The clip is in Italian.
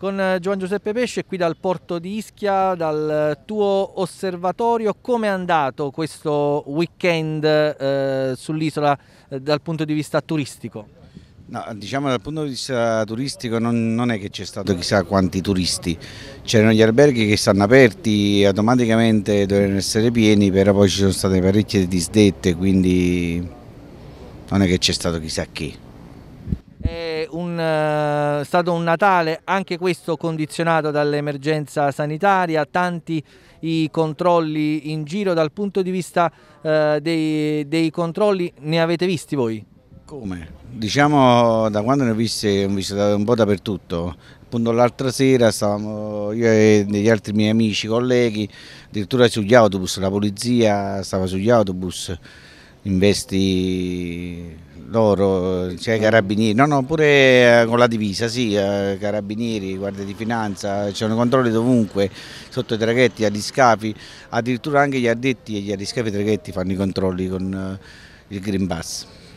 con Giovan eh, Giuseppe Pesce qui dal porto di Ischia, dal eh, tuo osservatorio. Come è andato questo weekend eh, sull'isola eh, dal punto di vista turistico? No, diciamo dal punto di vista turistico non, non è che c'è stato chissà quanti turisti, c'erano gli alberghi che stanno aperti, automaticamente dovevano essere pieni, però poi ci sono state parecchie disdette, quindi non è che c'è stato chissà chi. È, un, eh, è stato un Natale anche questo condizionato dall'emergenza sanitaria, tanti i controlli in giro dal punto di vista eh, dei, dei controlli ne avete visti voi? Come? Diciamo da quando ne ho viste, ho visto un po' dappertutto. Appunto l'altra sera stavamo io e degli altri miei amici, colleghi, addirittura sugli autobus, la polizia stava sugli autobus investi loro, cioè carabinieri, no no pure eh, con la divisa, sì, eh, carabinieri, guardie di finanza, c'è un controllo dovunque, sotto i traghetti, agli scafi, addirittura anche gli addetti e gli scafi traghetti fanno i controlli con eh, il Green Pass.